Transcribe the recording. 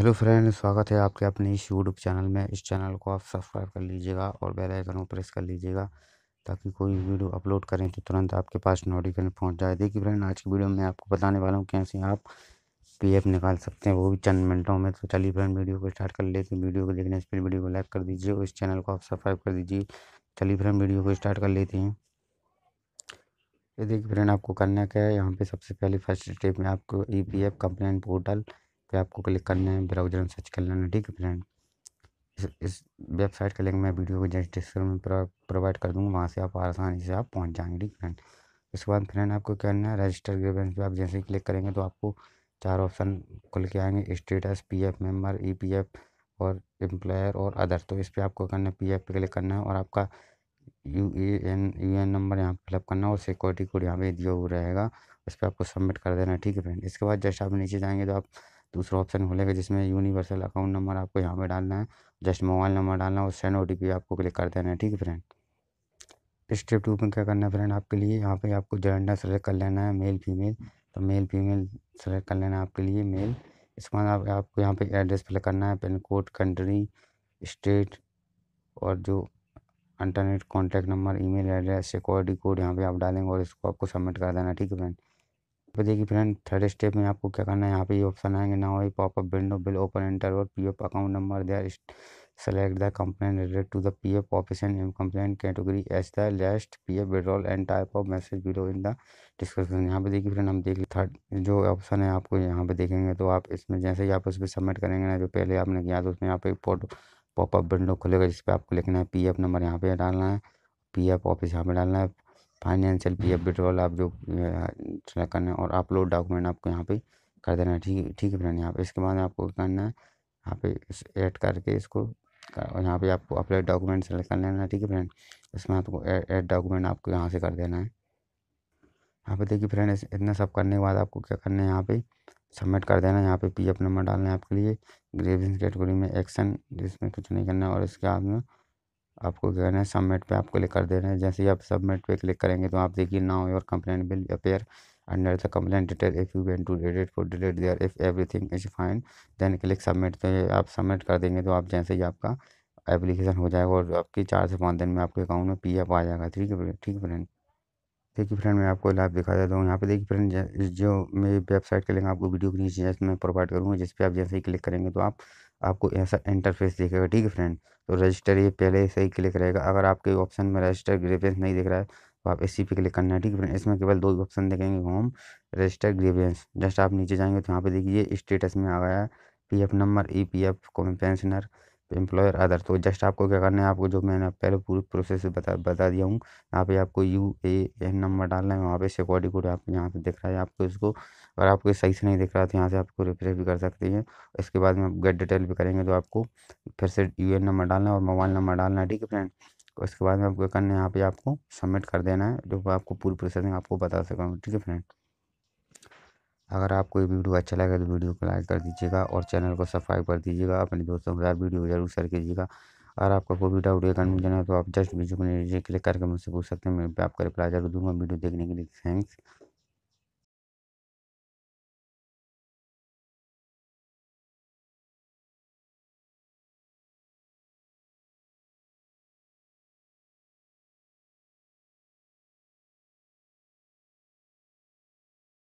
hello friend स्वागत है आपके अपने इस यूट्यूब चैनल में इस चैनल को आप सब्सक्राइब कर लीजिएगा और बेल आइकन को प्रेस कर लीजिएगा ताकि कोई वीडियो अपलोड करें तो तुरंत आपके पास नोटिफिकेशन पहुंच जाए देखिए फ्रेंड आज की वीडियो में आपको बताने वाला हूं कैसे आप पीएफ निकाल सकते हैं वो भी चंद मिनटों में तो चलिए फ्रेंड वीडियो को स्टार्ट कर लेते हैं वीडियो को देखने से पहले वीडियो को लाइक कर दीजिए और इस चैनल को आप सब्सक्राइब कर दीजिए चलिए फ्रेंड वीडियो को स्टार्ट कर लेते हैं ये देखिए फ्रेंड आपको करना क्या है यहाँ पर सबसे पहले फर्स्ट स्टेप में आपको E P F complain portal पे आपको क्लिक करना है ब्राउजर में सर्च कर लेना ठीक है फ्रेंड इस, इस वेबसाइट का लिंक मैं वीडियो को जैसे डिस्क्रिप्शन में प्रोवाइड कर दूँगा वहाँ से आप आसानी से आप पहुँच जाएंगे ठीक फ्रेंड इसके बाद फ्रेंड आपको करना है रजिस्टर ग्रीवेंस पर आप जैसे ही क्लिक करेंगे तो आपको चार ऑप्शन खुल के आएंगे status P E P F और एम्प्लॉयर और अदर तो इस पर आपको करना है पी एफ पे क्लिक करना है और आपका U A N U N number यहाँ फिलअप करना है और सिक्योरिटी कोड यहाँ पे दिया हुआ रहेगा उस पर आपको सबमिट कर देना है ठीक है फ्रेंड इसके बाद जस्ट आप नीचे जाएंगे तो आप दूसरा ऑप्शन खुलेगा जिसमें यूनिवर्सल अकाउंट नंबर आपको यहाँ पे डालना है जस्ट मोबाइल नंबर डालना है और सेंड ओ आपको क्लिक कर देना है ठीक है फ्रेंड स्टेप टू में क्या करना है फ्रेंड आपके लिए यहाँ पे आपको जेंडर सेलेक्ट कर लेना है मेल फीमेल तो मेल फीमेल सेलेक्ट कर लेना है आपके लिए मेल इसके बाद आप, आपको यहाँ पे एड्रेस फिल करना है पिन कोड कंट्री स्टेट और जो internet contact number email address security code यहाँ पे आप डालेंगे और इसको आपको सबमिट कर देना ठीक है फ्रेंड तो देखिए फ्रेंड थर्ड स्टेप में आपको क्या करना है यहाँ पे ये ऑप्शन आएंगे ना वही popup window will open enter और P F account number there select the complain related to the P F office in complain category as the lest P F withdrawal and type of message below in the description यहाँ पे देखिए friend हम देख third जो option है आपको यहाँ पे देखेंगे तो आप इसमें जैसे ही आप उस पर सबमिट करेंगे ना जो पहले आपने किया था उसमें यहाँ पे फोटो पॉपअप विंडो खुलेगा जिस पर आपको लिखना है पी एफ नंबर यहाँ पे डालना है पी एफ ऑफिस यहाँ पे डालना है फाइनेंशियल पी एफ विड्रॉल आप जो सेलेक्ट करना है और अपलोड डॉक्यूमेंट आपको यहाँ पे कर देना है ठीक है ठीक है फ्रेंड यहाँ पे इसके बाद आपको करना है यहाँ पे ऐड करके इसको और यहाँ पे आपको अपलोड डॉक्यूमेंट सेलेक्ट कर लेना है ठीक है फ्रेंड इसमें आपको ऐड डॉक्यूमेंट आपको यहाँ से कर देना है यहाँ पे देखिए फ्रेंड इतना सब करने के बाद आपको क्या करना है यहाँ पे सबमिट कर देना है यहाँ पे पी एफ नंबर डालना है आपके लिए ग्रेविंग कैटेगरी में एक्शन जिसमें कुछ नहीं करना है और इसके बाद में आपको जो है सबमिट पे आपको क्लिक कर दे रहे हैं जैसे ही आप सबमिट पे क्लिक करेंगे तो आप देखिए now your complaint will appear under the complaint detail if you want to delete for delete there if everything is fine then click submit तो आप सबमिट कर देंगे तो आप जैसे ही आपका एप्लीकेशन हो जाएगा और आपकी चार से पाँच दिन में आपके अकाउंट में पी आ जाएगा ठीक है ठीक है फ्रेंड देखिए फ्रेंड मैं आपको लाइव दिखा देता हूँ यहाँ पे देखिए फ्रेंड जो मेरी वेबसाइट के लिंक आपको वीडियो के नीचे मैं प्रोवाइड करूँगा जिस पर आप जैसे ही क्लिक करेंगे तो आप आपको ऐसा इंटरफेस देखेगा ठीक है फ्रेंड तो रजिस्टर ये पहले से ही क्लिक रहेगा अगर आपके ऑप्शन में रजिस्टर ग्रेवियंस नहीं दिख रहा है तो आप इसी पे क्लिक करना है ठीक है फ्रेंड इसमें केवल दो ऑप्शन देखेंगे होम रजिस्टर ग्रेवियंस जस्ट आप नीचे जाएंगे तो यहाँ पे देखिए स्टेटस में आ गया है P F number E P F pensioner employer other तो जस्ट आपको क्या करना है आपको जो मैंने पहले पूरी प्रोसेस बता बता दिया हूँ यहाँ पे आपको यू ए एन नंबर डालना है वहाँ पे सिक्योरिटी कोड आप यहाँ पे दिख रहा है आपको इसको अगर आपको सही से नहीं दिख रहा है तो यहाँ से आपको रिफ्रेश भी कर सकते हैं इसके बाद में आप गेट डिटेल भी करेंगे तो आपको फिर से यू नंबर डालना है और मोबाइल नंबर डालना है ठीक है फ्रेंड उसके बाद में आपको करना है यहाँ पे आपको सबमिट कर देना है जो आपको पूरी प्रोसेसिंग आपको बता सकूँ ठीक है फ्रेंड अगर आपको ये वीडियो अच्छा लगे तो वीडियो को लाइक कर दीजिएगा और चैनल को सब्सक्राइब कर दीजिएगा अपने दोस्तों के साथ वीडियो जरूर शेयर कीजिएगा अगर आपका कोई भी डाउट या कन्फ्यूजन है तो आप जस्ट वीडियो को नीचे क्लिक करके मुझसे पूछ सकते हैं मैं आपका रिप्लाई जरूर दूंगा वीडियो देखने के लिए थैंक्स